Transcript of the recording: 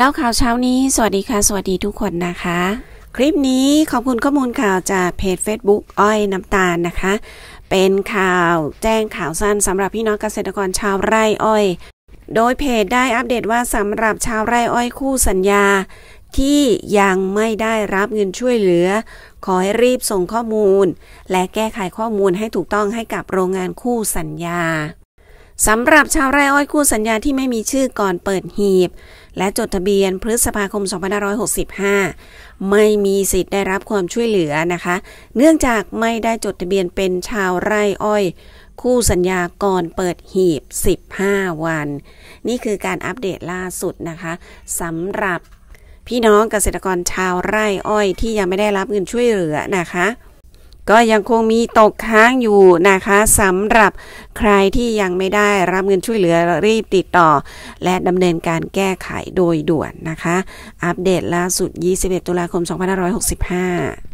แล้วข่าวเช้านี้สวัสดีค่ะ สวัสดีทุกคนนะคะ คลิปนี้ขอบคุณข้อมูลข่าวจากเพจ Facebook อ้อยน้ำตาลนะคะ เป็นข่าวแจ้งข่าวสั้นสำหรับพี่น้องเกษตรกรชาวไร่อ้อยโดยเพจได้อัปเดตว่าสำหรับชาวไร่อ้อยคู่สัญญาที่ยังไม่ได้รับเงินช่วยเหลือ ขอให้รีบส่งข้อมูล และแก้ไขข้อมูลให้ถูกต้องให้กับโรงงานคู่สัญญาสำหรับชาวไร่อ้อยคู่สัญญาที่ ไม่ มีชื่อก่อนเปิดหีบ และ จดทะเบียนพฤษภาคม2565 ไม่มีสิทธิ์ได้รับความช่วยเหลือนะคะ เนื่องจากไม่ได้ จดทะเบียนเป็นชาวไร่อ้อย คู่สัญญาก่อนเปิดหีบ 15 วัน นี่คือการอัปเดตล่าสุดนะคะสำหรับพี่น้องเกษตรกรชาวไร่อ้อยที่ยังไม่ได้รับเงินช่วยเหลือนะคะก็ยังคงมีตกค้างอยู่นะคะสำหรับใครที่ยังไม่ได้รับเงินช่วยเหลือรีบติดต่อ และดำเนินการแก้ไขโดยด่วนนะคะ อัปเดตล่าสุด 21 ตุลาคม 2565